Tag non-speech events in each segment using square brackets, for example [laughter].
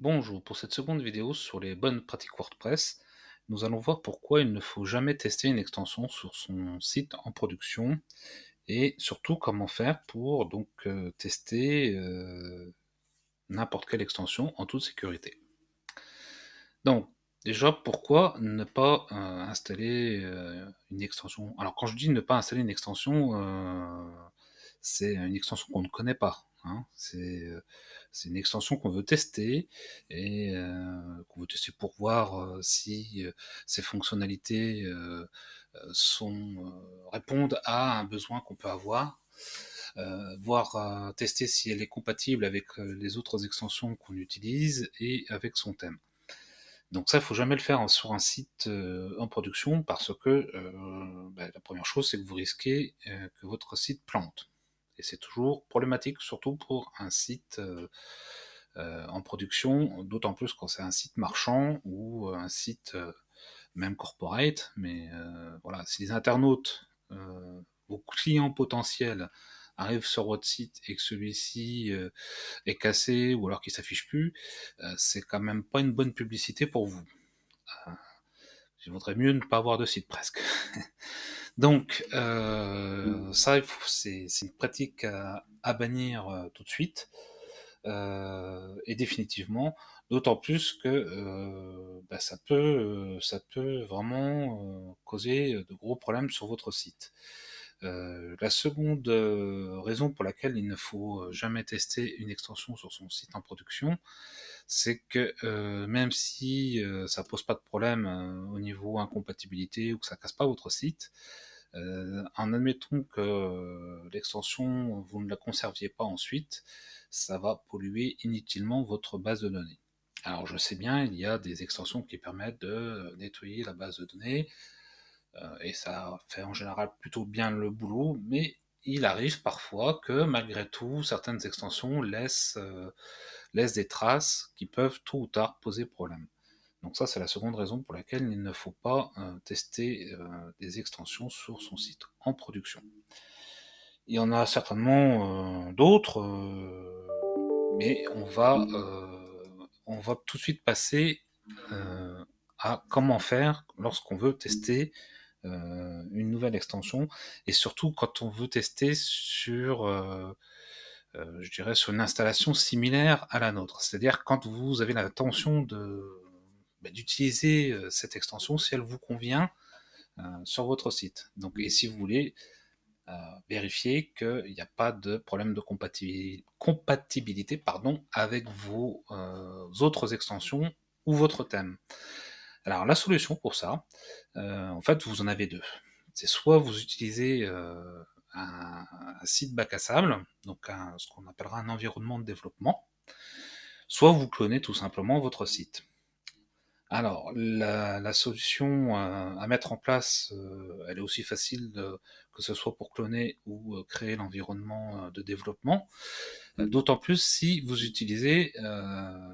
Bonjour, pour cette seconde vidéo sur les bonnes pratiques WordPress, nous allons voir pourquoi il ne faut jamais tester une extension sur son site en production et surtout comment faire pour donc euh, tester euh, n'importe quelle extension en toute sécurité. Donc déjà pourquoi ne pas euh, installer une extension Alors quand je dis ne pas installer une extension, c'est une extension qu'on ne connaît pas. Hein. Euh, c'est une extension qu'on veut tester et euh, pour voir euh, si ces fonctionnalités répondent à un besoin qu'on peut avoir. voir tester si elle est compatible avec les autres extensions qu'on utilise et avec son thème. Donc ça, il faut jamais le faire hein, sur un site en production parce que ben, la première chose, c'est que vous risquez que votre site plante. Et c'est toujours problématique, surtout pour un site euh, euh, en production, d'autant plus quand c'est un site marchand ou euh, un site même corporate. Mais voilà, si les internautes, vos clients potentiels, arrivent sur votre site et que celui-ci est cassé ou alors qu'il s'affiche plus, c'est quand même pas une bonne publicité pour vous. je voudrais mieux ne pas avoir de site presque. [laughs] Donc, euh, mm. ça, c'est une pratique à, bannir euh, tout de suite euh, et définitivement, d'autant plus que bah, ça, peut, ça peut vraiment causer de gros problèmes sur votre site. Euh, la seconde euh, raison pour laquelle il ne faut euh, jamais tester une extension sur son site en production, c'est que même si ça pose pas de problème au niveau incompatibilité ou que ça casse pas votre site, en admettant que l'extension vous ne la conserviez pas ensuite, ça va polluer inutilement votre base de données. Alors je sais bien, il y a des extensions qui permettent de nettoyer la base de données, euh, et ça fait en général plutôt bien le boulot, mais il arrive parfois que malgré tout, certaines extensions euh, laissent, des traces qui peuvent tôt ou tard poser problème. Donc ça, c'est la seconde raison pour laquelle il ne faut pas euh, tester des extensions sur son site en production. Il y en a certainement d'autres, mais on va, on va tout de suite passer à comment faire lorsqu'on veut tester euh, une nouvelle extension, et surtout quand on veut tester sur, euh, euh, je dirais, sur une installation similaire à la nôtre. C'est-à-dire quand vous avez l'intention de bah, d'utiliser cette extension si elle vous convient sur votre site. Donc, et si vous voulez vérifier qu'il n'y a pas de problème de compatibilité, pardon, avec vos autres extensions ou votre thème. Alors la solution pour ça, euh, en fait, vous en avez deux. C'est soit vous utilisez euh, un, site bac à sable, donc ce qu'on appellera un environnement de développement, soit vous clonez tout simplement votre site. Alors, la, solution euh, à mettre en place, elle est aussi facile que ce soit pour cloner ou créer l'environnement de développement, d'autant plus si vous utilisez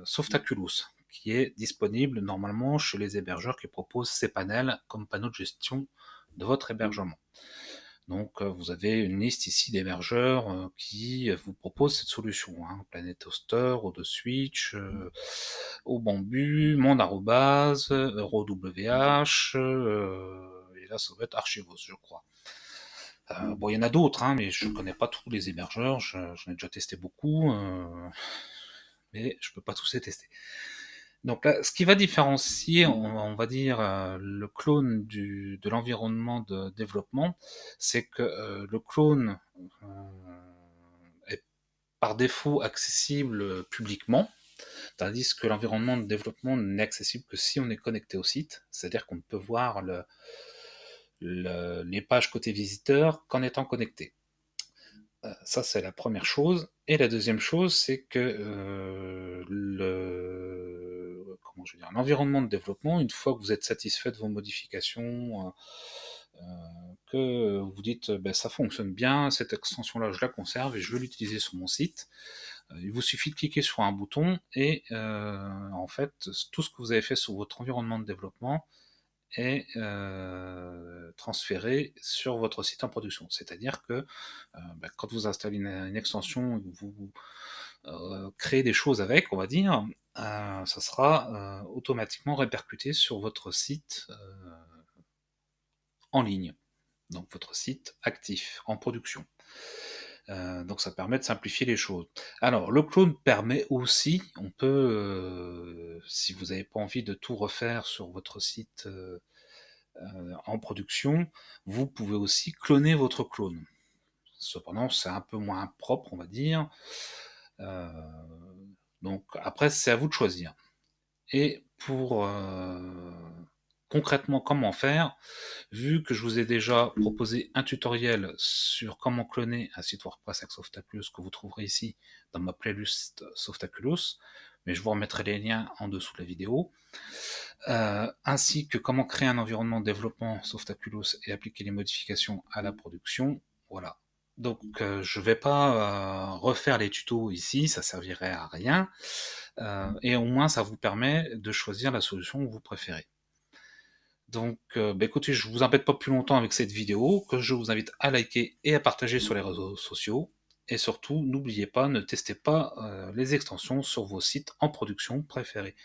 Softaculous, qui est disponible normalement chez les hébergeurs qui proposent ces panels comme panneau de gestion de votre hébergement. Donc euh, vous avez une liste ici d'hébergeurs euh, qui vous proposent cette solution. Hein. Planet Hoster, AutoSwitch, switch euh, Obambu, Monde EuroWH, et là ça va être Archivos, je crois. bon, il y en a d'autres, hein, mais je ne connais pas tous les hébergeurs, j'en je ai déjà testé beaucoup, mais je peux pas tous les tester. Donc ce qui va différencier, on, va dire, euh, le clone de l'environnement de développement, c'est que euh, le clone euh, est par défaut accessible publiquement, tandis que l'environnement de développement n'est accessible que si on est connecté au site, c'est-à-dire qu'on ne peut voir les pages côté visiteur qu'en étant connecté. Ça, c'est la première chose. Et la deuxième chose, c'est que l'environnement de développement, une fois que vous êtes satisfait de vos modifications, euh, euh, que vous dites euh, ben, ça fonctionne bien, cette extension-là, je la conserve et je veux l'utiliser sur mon site. Il vous suffit de cliquer sur un bouton et en fait, tout ce que vous avez fait sur votre environnement de développement est transféré sur votre site en production. C'est-à-dire que ben, quand vous installez une, extension, vous euh, créer des choses avec, on va dire, euh, ça sera euh, automatiquement répercuté sur votre site en ligne, donc votre site actif, en production. donc ça permet de simplifier les choses. Alors le clone permet aussi, on peut, si vous n'avez pas envie de tout refaire sur votre site en production, vous pouvez aussi cloner votre clone. Cependant, c'est un peu moins propre, on va dire. Euh, donc après, c'est à vous de choisir. Et pour euh, concrètement comment faire, vu que je vous ai déjà proposé un tutoriel sur comment cloner un site WordPress avec Softaculous que vous trouverez ici dans ma playlist Softaculous, mais je vous remettrai les liens en dessous de la vidéo, euh, ainsi que comment créer un environnement de développement Softaculous et appliquer les modifications à la production. Voilà. Donc, euh, je ne vais pas euh, refaire les tutos ici, ça servirait à rien. Euh, et au moins, ça vous permet de choisir la solution que vous préférez. Donc, bah, écoutez, je ne vous embête pas plus longtemps avec cette vidéo, que je vous invite à liker et à partager sur les réseaux sociaux. Et surtout, n'oubliez pas, ne testez pas les extensions sur vos sites en production préférés.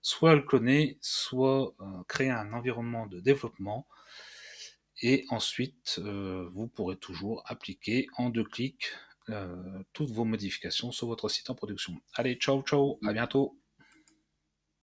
Soit le cloner, soit créer un environnement de développement et ensuite, euh, vous pourrez toujours appliquer en deux clics euh, toutes vos modifications sur votre site en production. Allez, ciao, ciao, à mmh. bientôt.